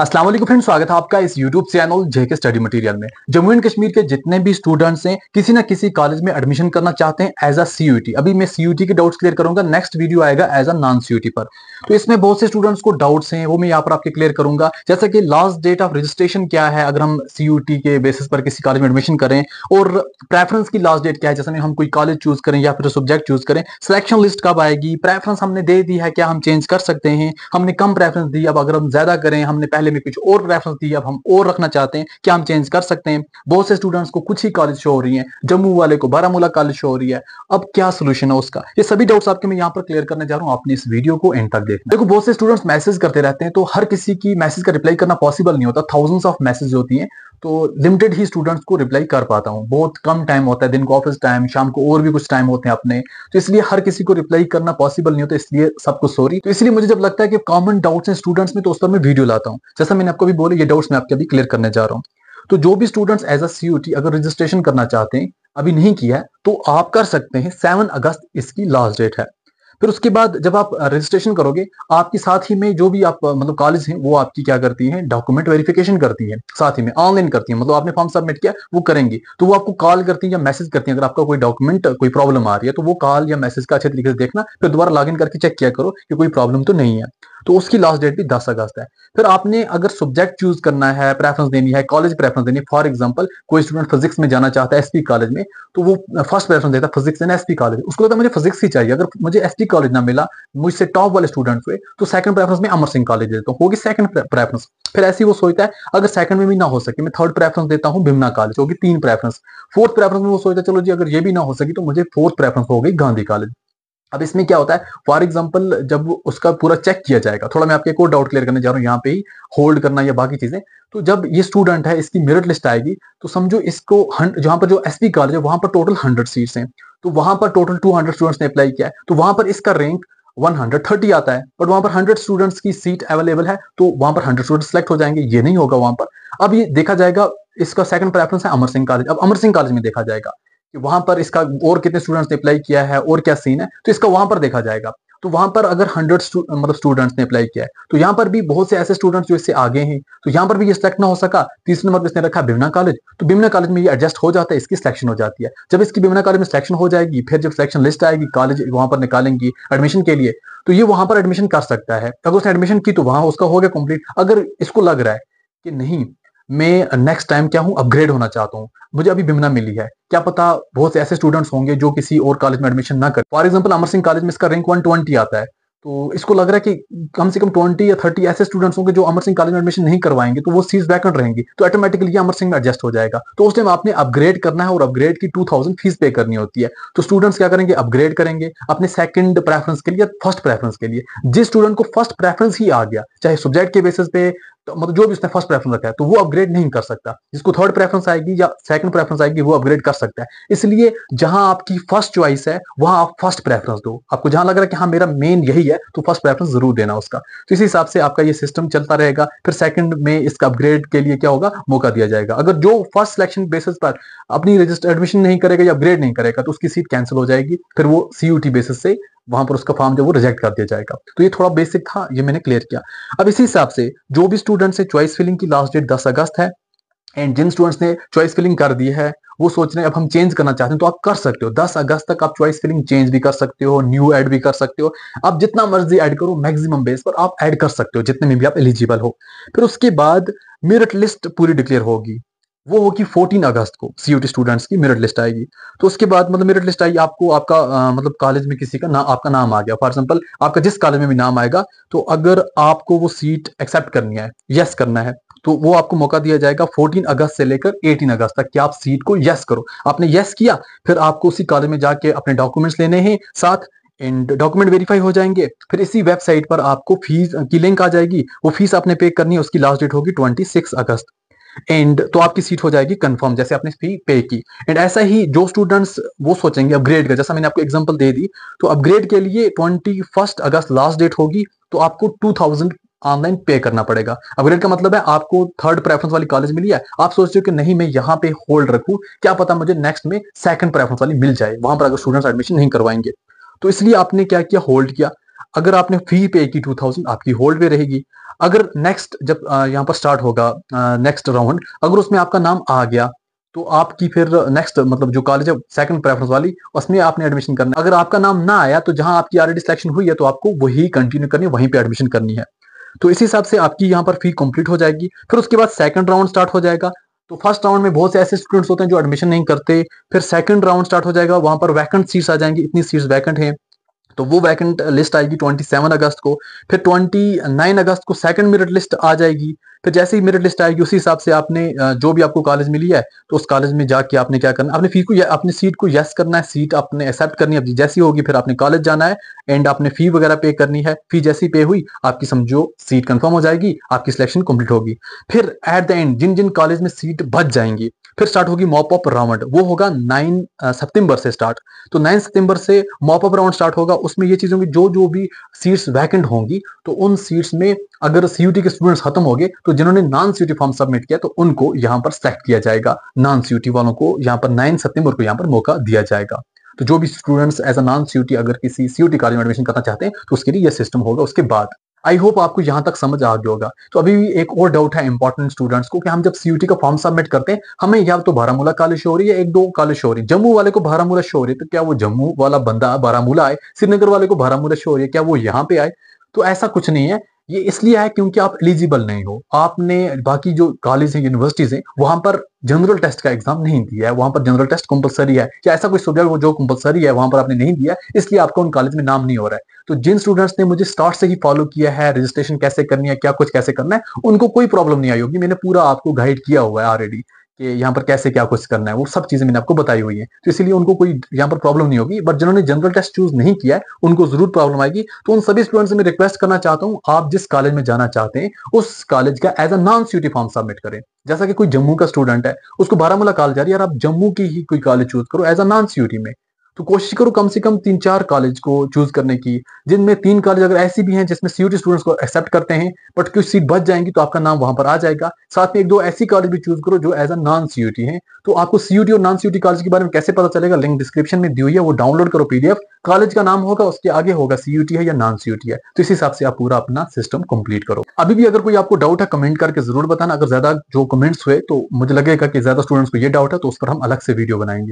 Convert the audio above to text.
अस्सलाम वालेकुम फ्रेंड स्वागत है आपका इस YouTube channel JK study material में जम्मू एंड कश्मीर के जितने भी स्टूडेंट्स हैं किसी ना किसी कॉलेज में एडमिशन करना चाहते हैं एज अ सीयूटी अभी मैं सीयूटी के डाउट्स क्लियर करूंगा नेक्स्ट वीडियो आएगा एज अ नॉन सीयूटी पर तो इसमें बहुत से स्टूडेंट्स को डाउट्स हैं वो मैं यहाँ पर आपके क्लियर करूंगा जैसे कि लास्ट डेट ऑफ रजिस्ट्रेशन क्या है अगर हम सीयूटी के बेसिस पर किसी कॉलेज में एडमिशन करें और प्रेफरेंस की लास्ट डेट क्या है जैसे हम कोई कॉलेज चूज करें या फिर सब्जेक्ट चूज करें सिलेक्शन लिस्ट कब आएगी प्रेफरेंस हमने दे दी है क्या हम चेंज कर सकते हैं हमने कम प्रेफरेंस दी अब अगर हम ज्यादा करें हमने पहले पहले में कुछ और प्रेफरेंस दी अब हम और रखना चाहते हैं क्या हम चेंज कर सकते हैं बहुत से स्टूडेंट्स को कुछ ही कॉलेज शो हो रही है जम्मू वाले को बारामूला कॉलेज शो हो रही है अब क्या सोल्यूशन है उसका ये सभी डाउट्स आपके मैं यहाँ पर क्लियर करने जा रहा हूँ आपने इस वीडियो को एंड तक देखना देखो बहुत से स्टूडेंट्स मैसेज करते रहते हैं तो हर किसी की मैसेज का रिप्लाई करना पॉसिबल नहीं होता थाउजेंड्स ऑफ मैसेज होती है तो लिमिटेड ही स्टूडेंट्स को रिप्लाई कर पाता हूँ बहुत कम टाइम होता है दिन को ऑफिस टाइम शाम को और भी कुछ टाइम होते हैं अपने तो इसलिए हर किसी को रिप्लाई करना पॉसिबल नहीं होता इसलिए सबको सॉरी तो इसलिए मुझे जब लगता है कि कॉमन डाउट्स हैं स्टूडेंट्स में तो उस पर मैं वीडियो लाता हूँ जैसा मैंने आपको भी बोले ये डाउट्स मैं आपके अभी क्लियर करने जा रहा हूँ तो जो भी स्टूडेंट्स एज अ सी अगर रजिस्ट्रेशन करना चाहते हैं अभी नहीं किया है तो आप कर सकते हैं सेवन अगस्त इसकी लास्ट डेट है फिर उसके बाद जब आप रजिस्ट्रेशन करोगे आपके साथ ही में जो भी आप मतलब कॉलेज हैं वो आपकी क्या करती है डॉक्यूमेंट वेरिफिकेशन करती है साथ ही में ऑनलाइन करती है मतलब आपने फॉर्म सबमिट किया वो करेंगे तो वो आपको कॉल करती है या मैसेज करती है अगर आपका कोई डॉक्यूमेंट कोई प्रॉब्लम आ रही है तो वो कॉल या मैसेज का अच्छे तरीके से देखना फिर दोबारा लॉग करके चेक किया करो कि कोई प्रॉब्लम तो नहीं है तो उसकी लास्ट डेट भी दस अगस्त है फिर आपने अगर सब्जेक्ट चूज करना है प्रेफरेंस देनी है कॉलेज प्रेफरेंस देनी फॉर एग्जाम्पल कोई स्टूडेंट फिजिक्स में जाना चाहता है एसपी कॉलेज में तो वो फर्स्ट uh, प्रेफरेंस देता है फिजिक्स एंड एसपी कॉलेज उसको लगता है मुझे फिजिक्स ही चाहिए अगर मुझे एस कॉलेज ना मिला मुझसे टॉप वाले स्टूडेंट हुए तो सेकंड प्रेफरेंस में अमर सिंह कॉलेज देता हूँ होगी सेकंड प्रेफरेंस फिर ऐसी वो सोचता है अगर सेकंड में भी ना हो सके मैं थर्ड प्रेफरेंस देता हूँ भिमना कॉलेज होगी तीन प्रेफरेंस फोर्थ प्रेफरेंस में वो सोचता है चलो जी अगर ये भी ना हो सके तो मुझे फोर्थ प्रेफरेंस हो गई गांधी कॉलेज अब इसमें क्या होता है फॉर एग्जाम्पल जब उसका पूरा चेक किया जाएगा थोड़ा मैं आपके एक और डाउट क्लियर करने जा रहा हूँ यहाँ पे ही होल्ड करना या बाकी चीजें तो जब ये स्टूडेंट है इसकी मेरिट लिस्ट आएगी तो समझो इसको जहां पर जो एस कॉलेज है वहां पर टोटल हंड्रेड सीट्स हैं तो वहां पर टोटल टू हंड्रेड स्टूडेंट्स ने अप्लाई किया है तो वहां पर इसका रैंक वन हंड्रेड थर्टी आता है बट वहां पर हंड्रेड स्टूडेंट्स की सीट अवेलेबल है तो वहां पर हंड्रेड स्टूडेंट सिलेक्ट हो जाएंगे ये नहीं होगा वहां पर अब ये देखा जाएगा इसका सेकंड प्रेफरेंस है अमर सिंह कॉलेज अब अमर सिंह कॉलेज में देखा जाएगा कि वहां पर इसका और कितने स्टूडेंट्स ने अप्लाई किया है और क्या सीन है तो इसका वहां पर देखा जाएगा तो वहां पर अगर हंड्रेड मतलब स्टूडेंट्स ने अप्लाई किया है तो यहाँ पर भी बहुत से ऐसे स्टूडेंट्स जो इससे आगे हैं तो यहाँ पर भी ये सिलेक्ट ना हो सका तीसरे नंबर पर इसने रखा बिमना कॉलेज तो बिमना कॉलेज में ये एडजस्ट हो जाता है इसकी सिलेक्शन हो जाती है जब इसकी बिमना कॉलेज में सिलेक्शन हो जाएगी फिर जब सिलेक्शन लिस्ट आएगी कॉलेज वहां पर निकालेंगी एडमिशन के लिए तो ये वहां पर एडमिशन कर सकता है अगर उसने एडमिशन की तो वहां उसका हो गया कंप्लीट अगर इसको लग रहा है कि नहीं मैं नेक्स्ट टाइम क्या हूँ अपग्रेड होना चाहता हूँ मुझे अभी बिमना मिली है क्या पता बहुत से ऐसे स्टूडेंट्स होंगे जो किसी और कॉलेज में एडमिशन ना करें for example Amar Singh college में इसका रैंक वन ट्वेंटी आता है तो इसको लग रहा है कि कम से कम ट्वेंटी या थर्टी ऐसे स्टूडेंट्स होंगे जो अमर सिंह कॉलेज में एडमिशन नहीं करवाएंगे तो वो सीट वैकेंट रहेंगी तो ऑटोमेटिकली अमर सिंह में एडजस्ट हो जाएगा तो उस टाइम आपने अपग्रेड करना है और अपग्रेड की टू थाउजेंड फीस पे करनी होती है तो स्टूडेंट्स क्या करेंगे अपग्रेड करेंगे अपने सेकंड प्रेफरेंस के लिए फर्स्ट प्रेफरेंस के लिए जिस स्टूडेंट को फर्स्ट प्रेफरेंस ही आ गया चाहे सब्जेक्ट के बेसिस पे तो मतलब जो भी उसने फर्स्ट प्रेफरेंस रखा है तो वो अपग्रेड नहीं कर सकता जिसको थर्ड प्रेफरेंस आएगी या सेकंड प्रेफरेंस आएगी वो अपग्रेड कर सकता है इसलिए जहां आपकी फर्स्ट चॉइस है वहां आप फर्स्ट प्रेफरेंस दो आपको जहां लग रहा है कि हाँ मेरा मेन यही है तो फर्स्ट प्रेफरेंस जरूर देना उसका तो इसी हिसाब से आपका ये सिस्टम चलता रहेगा फिर सेकंड में इसका अपग्रेड के लिए क्या होगा मौका दिया जाएगा अगर जो फर्स्ट सिलेक्शन बेसिस पर अपनी रजिस्टर एडमिशन नहीं करेगा या अपग्रेड नहीं करेगा तो उसकी सीट कैंसिल हो जाएगी फिर वो सीयूटी बेसिस से वहां पर उसका फॉर्म जो वो रिजेक्ट कर दिया जाएगा तो ये थोड़ा बेसिक था ये मैंने क्लियर किया अब इसी हिसाब से जो भी स्टूडेंट है चॉइस फिलिंग की लास्ट डेट दस अगस्त है एंड जिन स्टूडेंट्स ने चॉइस फिलिंग कर दी है वो सोच रहे हैं अब हम चेंज करना चाहते हैं तो आप कर सकते हो 10 अगस्त तक आप चॉइस फिलिंग चेंज भी कर सकते हो न्यू ऐड भी कर सकते हो आप जितना मर्जी ऐड करो मैक्सिमम बेस पर आप ऐड कर सकते हो जितने में भी आप एलिजिबल हो फिर उसके बाद मेरिट लिस्ट पूरी डिक्लेयर होगी वो होगी 14 अगस्त को सीयूटी स्टूडेंट्स की मेरिट लिस्ट आएगी तो उसके बाद मतलब मेरिट लिस्ट आई आपको आपका आ, मतलब कॉलेज में किसी का ना आपका नाम आ गया फॉर एग्जांपल आपका जिस कॉलेज में भी नाम आएगा तो अगर आपको वो सीट एक्सेप्ट करनी है यस करना है तो वो आपको मौका दिया जाएगा 14 अगस्त से लेकर 18 अगस्त तक कि आप सीट को यस करो आपने यस किया फिर आपको उसी कॉलेज में जाके अपने डॉक्यूमेंट्स लेने हैं साथ एंड डॉक्यूमेंट वेरीफाई हो जाएंगे फिर इसी वेबसाइट पर आपको फीस की लिंक आ जाएगी वो फीस आपने पे करनी है उसकी लास्ट डेट होगी 26 अगस्त एंड तो आपकी सीट हो जाएगी कंफर्म जैसे आपने फी पे की एंड ऐसा ही जो स्टूडेंट्स वो सोचेंगे अपग्रेड का जैसा मैंने आपको एग्जांपल दे दी तो अपग्रेड के लिए ट्वेंटी फर्स्ट अगस्त लास्ट डेट होगी तो आपको टू थाउजेंड ऑनलाइन पे करना पड़ेगा अपग्रेड का मतलब है आपको थर्ड प्रेफरेंस वाली कॉलेज मिली है आप सोच रहे हो कि नहीं मैं यहाँ पे होल्ड रखू क्या पता मुझे नेक्स्ट में सेकंड प्रेफरेंस वाली मिल जाए वहां पर अगर स्टूडेंट्स एडमिशन नहीं करवाएंगे तो इसलिए आपने क्या किया होल्ड किया अगर आपने फी पे की टू थाउजेंड आपकी होल्ड पे रहेगी अगर नेक्स्ट जब यहाँ पर स्टार्ट होगा नेक्स्ट राउंड अगर उसमें आपका नाम आ गया तो आपकी फिर नेक्स्ट मतलब जो कॉलेज है सेकंड प्रेफरेंस वाली उसमें आपने एडमिशन करना अगर आपका नाम ना आया तो जहां आपकी ऑलरेडी सिलेक्शन हुई है तो आपको वही कंटिन्यू करनी है वहीं पे एडमिशन करनी है तो इसी हिसाब से आपकी यहाँ पर फी कंप्लीट हो जाएगी फिर उसके बाद सेकंड राउंड स्टार्ट हो जाएगा तो फर्स्ट राउंड में बहुत से ऐसे स्टूडेंट्स होते हैं जो एडमिशन नहीं करते फिर सेकंड राउंड स्टार्ट हो जाएगा वहां पर वैकेंट सीट्स आ जाएंगी इतनी सीट्स वैकेंट हैं तो वो वैकेंट लिस्ट आएगी 27 अगस्त को फिर 29 अगस्त को सेकंड मेरिट लिस्ट आ जाएगी फिर जैसे ही मेरिट लिस्ट आएगी उसी हिसाब से आपने जो भी आपको कॉलेज मिली है तो उस कॉलेज में जाके आपने क्या करना आपने फी को या अपनी सीट को यस करना है सीट आपने एक्सेप्ट करनी है जैसी होगी फिर आपने कॉलेज जाना है एंड आपने फी वगैरह पे करनी है फी जैसी पे हुई आपकी समझो सीट कन्फर्म हो जाएगी आपकी सिलेक्शन कंप्लीट होगी फिर एट द एंड जिन जिन कॉलेज में सीट बच जाएंगी फिर स्टार्ट होगी मॉप अप राउंड वो होगा नाइन सितंबर से स्टार्ट तो नाइन सितंबर से मॉप अप राउंड स्टार्ट होगा उसमें ये चीज़ होंगी जो जो भी सीट्स वैकेंट होंगी तो उन सीट्स में अगर सीयूटी के स्टूडेंट्स खत्म हो गए तो जिन्होंने नॉन सीयूटी फॉर्म सबमिट किया तो उनको यहाँ पर सेलेक्ट किया जाएगा नॉन सीयूटी वालों को यहाँ पर नाइन सितंबर को यहाँ पर मौका दिया जाएगा तो जो भी students as a non CUT अगर किसी सीयूटी कॉलेज में एडमिशन करना चाहते हैं तो उसके लिए यह सिस्टम होगा उसके बाद आई होप आपको यहां तक समझ आ गया होगा तो अभी एक और डाउट है इंपॉर्टेंट स्टूडेंट्स को कि हम जब सीयूटी का फॉर्म सबमिट करते हैं हमें या तो बारामूला कॉलेज हो रही है एक दो कॉलेज हो रही जम्मू वाले को बारामूला शो हो रही है तो क्या वो जम्मू वाला बंदा बारामूला आए श्रीनगर वाले को बारामूला शो हो रही है क्या वो यहाँ पे आए तो ऐसा कुछ नहीं है ये इसलिए है क्योंकि आप एलिजिबल नहीं हो आपने बाकी जो कॉलेज हैं यूनिवर्सिटीज हैं वहां पर जनरल टेस्ट का एग्जाम नहीं दिया है वहां पर जनरल टेस्ट कंपलसरी है या ऐसा कोई सब्जेक्ट जो कंपलसरी है वहां पर आपने नहीं दिया इसलिए आपका उन कॉलेज में नाम नहीं हो रहा है तो जिन स्टूडेंट्स ने मुझे स्टार्ट से ही फॉलो किया है रजिस्ट्रेशन कैसे करनी है क्या कुछ कैसे करना है उनको कोई प्रॉब्लम नहीं आई होगी मैंने पूरा आपको गाइड किया हुआ है ऑलरेडी कि यहाँ पर कैसे क्या कुछ करना है वो सब चीज़ें मैंने आपको बताई हुई है तो इसीलिए उनको कोई यहाँ पर प्रॉब्लम नहीं होगी बट जिन्होंने जनरल टेस्ट चूज नहीं किया है उनको जरूर प्रॉब्लम आएगी तो उन सभी स्टूडेंट्स से मैं रिक्वेस्ट करना चाहता हूँ आप जिस कॉलेज में जाना चाहते हैं उस कॉलेज का as a non C form submit करें जैसा कि कोई जम्मू का स्टूडेंट है उसको बारामूला कॉलेज आ रही है यार आप जम्मू की ही कोई कॉलेज चूज करो एज अ नॉन सीटी में तो कोशिश करो कम से कम तीन चार कॉलेज को चूज करने की जिनमें तीन कॉलेज अगर ऐसी भी हैं जिसमें सीयूटी स्टूडेंट्स को एक्सेप्ट करते हैं बट कुछ सीट बच जाएंगी तो आपका नाम वहां पर आ जाएगा साथ में एक दो ऐसी कॉलेज भी चूज करो जो एज अ नॉन सीयूटी है तो आपको सीयूटी और नॉन सीयूटी कॉलेज के बारे में कैसे पता चलेगा लिंक डिस्क्रिप्शन में दी हुई है वो डाउनलोड करो पीडीएफ कॉलेज का नाम होगा उसके आगे होगा सीयूटी है या नॉन सीयूटी है तो इस हिसाब से आप पूरा अपना सिस्टम कंप्लीट करो अभी भी अगर कोई आपको डाउट है कमेंट करके जरूर बताना अगर ज्यादा जो कमेंट्स हुए तो मुझे लगेगा कि ज्यादा स्टूडेंट्स को ये डाउट है तो उस पर हम अलग से वीडियो बनाएंगे